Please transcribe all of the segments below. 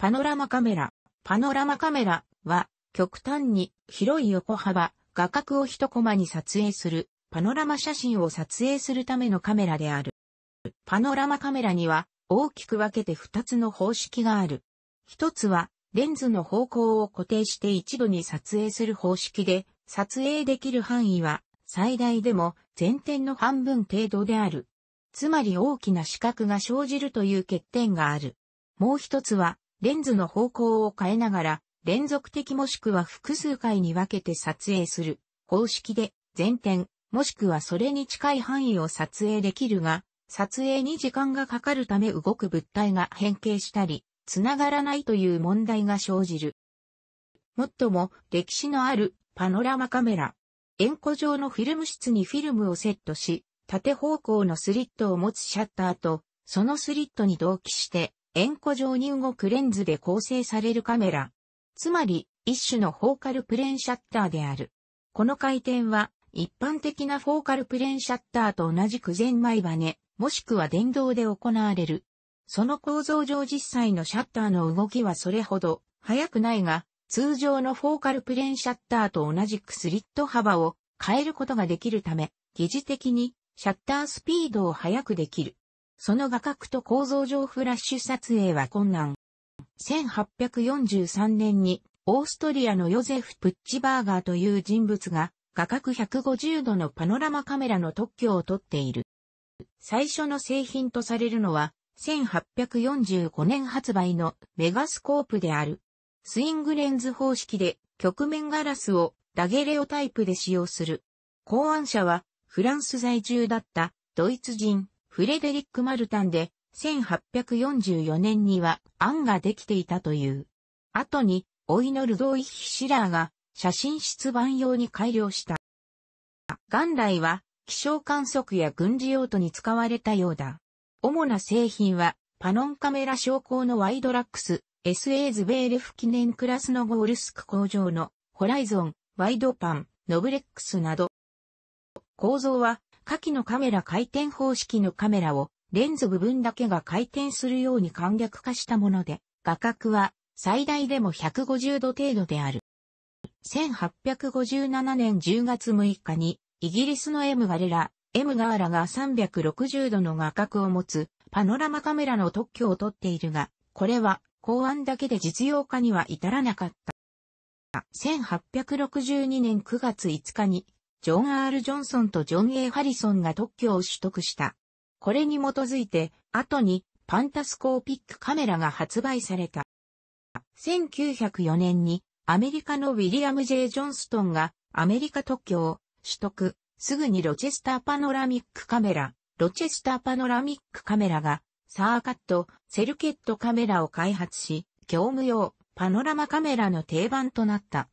パノラマカメラ。パノラマカメラは極端に広い横幅、画角を一コマに撮影するパノラマ写真を撮影するためのカメラである。パノラマカメラには大きく分けて二つの方式がある。一つはレンズの方向を固定して一度に撮影する方式で撮影できる範囲は最大でも前転の半分程度である。つまり大きな視覚が生じるという欠点がある。もう一つはレンズの方向を変えながら、連続的もしくは複数回に分けて撮影する方式で、前転、もしくはそれに近い範囲を撮影できるが、撮影に時間がかかるため動く物体が変形したり、繋がらないという問題が生じる。もっとも、歴史のあるパノラマカメラ。円弧状のフィルム室にフィルムをセットし、縦方向のスリットを持つシャッターと、そのスリットに同期して、円弧状に動くレンズで構成されるカメラ。つまり、一種のフォーカルプレーンシャッターである。この回転は、一般的なフォーカルプレーンシャッターと同じく前前バネ、もしくは電動で行われる。その構造上実際のシャッターの動きはそれほど速くないが、通常のフォーカルプレーンシャッターと同じくスリット幅を変えることができるため、疑似的にシャッタースピードを速くできる。その画角と構造上フラッシュ撮影は困難。1843年にオーストリアのヨゼフ・プッチバーガーという人物が画角150度のパノラマカメラの特許を取っている。最初の製品とされるのは1845年発売のメガスコープである。スイングレンズ方式で曲面ガラスをダゲレオタイプで使用する。考案者はフランス在住だったドイツ人フレデリック・マルタンで、1844年には案ができていたという。後に、おイノルドイヒ・シラーが写真出版用に改良した。元来は気象観測や軍事用途に使われたようだ。主な製品はパノンカメラ昇降のワイドラックス、SA ズベーレフ記念クラスのゴールスク工場のホライゾン、ワイドパン、ノブレックスなど。構造は下記のカメラ回転方式のカメラをレンズ部分だけが回転するように簡略化したもので、画角は最大でも150度程度である。1857年10月6日に、イギリスの M ガレラ、M ガーラが360度の画角を持つパノラマカメラの特許を取っているが、これは考案だけで実用化には至らなかった。1862年9月5日にジョン・ R・ ジョンソンとジョン・ A・ ハリソンが特許を取得した。これに基づいて、後にパンタスコーピックカメラが発売された。1904年にアメリカのウィリアム・ J・ ジョンストンがアメリカ特許を取得、すぐにロチェスターパノラミックカメラ、ロチェスターパノラミックカメラがサーカット、セルケットカメラを開発し、業務用パノラマカメラの定番となった。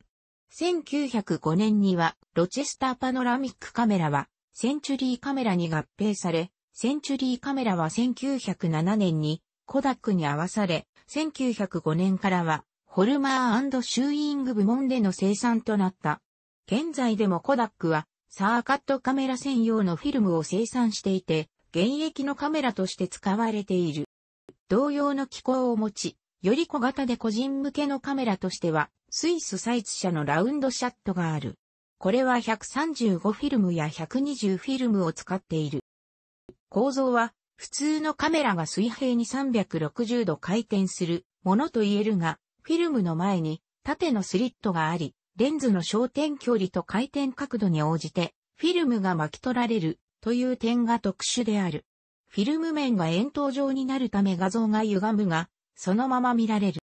1905年には、ロチェスターパノラミックカメラは、センチュリーカメラに合併され、センチュリーカメラは1907年に、コダックに合わされ、1905年からは、ホルマーシューイング部門での生産となった。現在でもコダックは、サーカットカメラ専用のフィルムを生産していて、現役のカメラとして使われている。同様の機構を持ち、より小型で個人向けのカメラとしては、スイスサイツ社のラウンドシャットがある。これは135フィルムや120フィルムを使っている。構造は普通のカメラが水平に360度回転するものと言えるが、フィルムの前に縦のスリットがあり、レンズの焦点距離と回転角度に応じてフィルムが巻き取られるという点が特殊である。フィルム面が円筒状になるため画像が歪むが、そのまま見られる。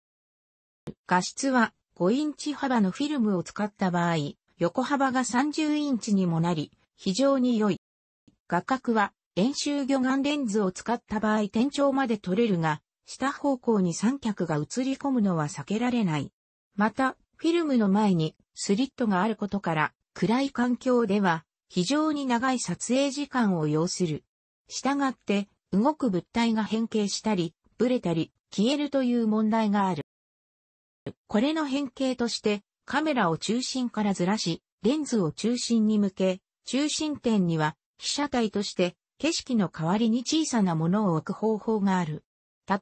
画質は5インチ幅のフィルムを使った場合、横幅が30インチにもなり、非常に良い。画角は、円周魚眼レンズを使った場合天調まで撮れるが、下方向に三脚が映り込むのは避けられない。また、フィルムの前にスリットがあることから、暗い環境では非常に長い撮影時間を要する。したがって、動く物体が変形したり、ブレたり、消えるという問題がある。これの変形として、カメラを中心からずらし、レンズを中心に向け、中心点には被写体として景色の代わりに小さなものを置く方法がある。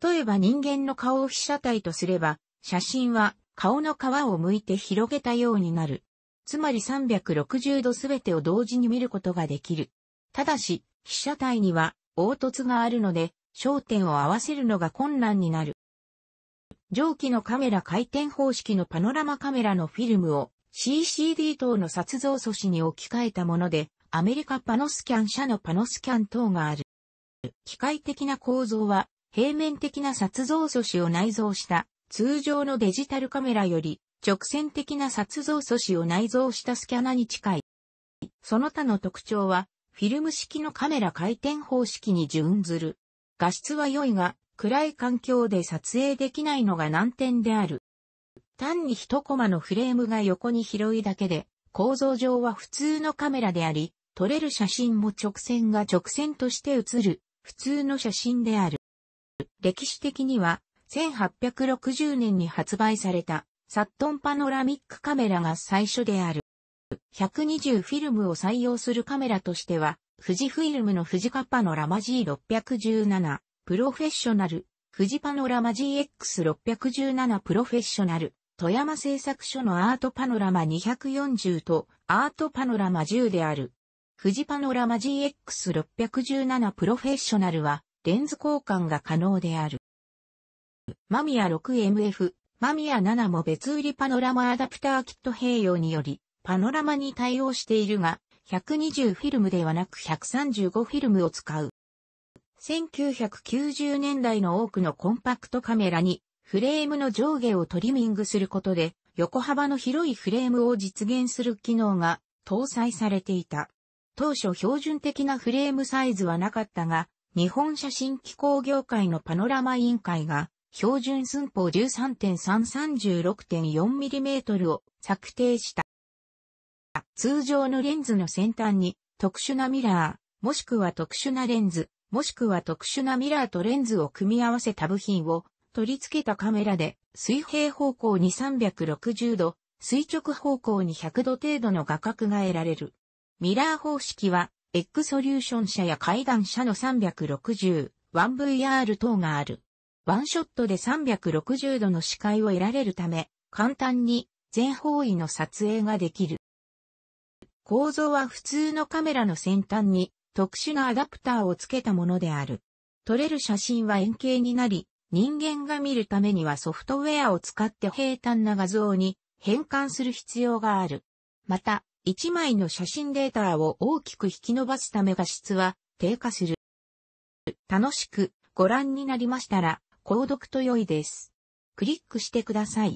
例えば人間の顔を被写体とすれば、写真は顔の皮を剥いて広げたようになる。つまり360度すべてを同時に見ることができる。ただし、被写体には凹凸があるので、焦点を合わせるのが困難になる。蒸気のカメラ回転方式のパノラマカメラのフィルムを CCD 等の撮像素子に置き換えたもので、アメリカパノスキャン社のパノスキャン等がある。機械的な構造は、平面的な撮像素子を内蔵した通常のデジタルカメラより直線的な撮像素子を内蔵したスキャナに近い。その他の特徴は、フィルム式のカメラ回転方式に準ずる。画質は良いが、暗い環境で撮影できないのが難点である。単に一コマのフレームが横に広いだけで、構造上は普通のカメラであり、撮れる写真も直線が直線として写る、普通の写真である。歴史的には、1860年に発売された、サットンパノラミックカメラが最初である。120フィルムを採用するカメラとしては、富士フィルムの富士カパノラマ G617、プロフェッショナル、富士パノラマ GX617 プロフェッショナル、富山製作所のアートパノラマ240とアートパノラマ10である。富士パノラマ GX617 プロフェッショナルはレンズ交換が可能である。マミヤ 6MF、マミヤ7も別売りパノラマアダプターキット併用によりパノラマに対応しているが、120フィルムではなく135フィルムを使う。1990年代の多くのコンパクトカメラにフレームの上下をトリミングすることで横幅の広いフレームを実現する機能が搭載されていた。当初標準的なフレームサイズはなかったが、日本写真機構業界のパノラマ委員会が標準寸法 13.336.4mm を策定した。通常のレンズの先端に特殊なミラー、もしくは特殊なレンズ、もしくは特殊なミラーとレンズを組み合わせた部品を取り付けたカメラで水平方向に360度、垂直方向に100度程度の画角が得られる。ミラー方式は、X ソリューション社や階段社の360、1VR 等がある。ワンショットで360度の視界を得られるため、簡単に全方位の撮影ができる。構造は普通のカメラの先端に特殊なアダプターを付けたものである。撮れる写真は円形になり、人間が見るためにはソフトウェアを使って平坦な画像に変換する必要がある。また、1枚の写真データを大きく引き伸ばすため画質は低下する。楽しくご覧になりましたら、購読と良いです。クリックしてください。